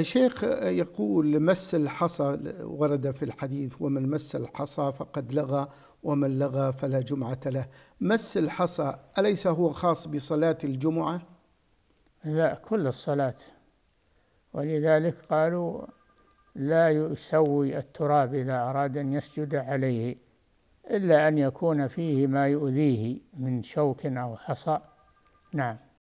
شيخ يقول مس الحصى ورد في الحديث ومن مس الحصى فقد لغى ومن لغى فلا جمعة له مس الحصى أليس هو خاص بصلاة الجمعة؟ لا كل الصلاة ولذلك قالوا لا يسوي التراب إذا أراد أن يسجد عليه إلا أن يكون فيه ما يؤذيه من شوك أو حصى نعم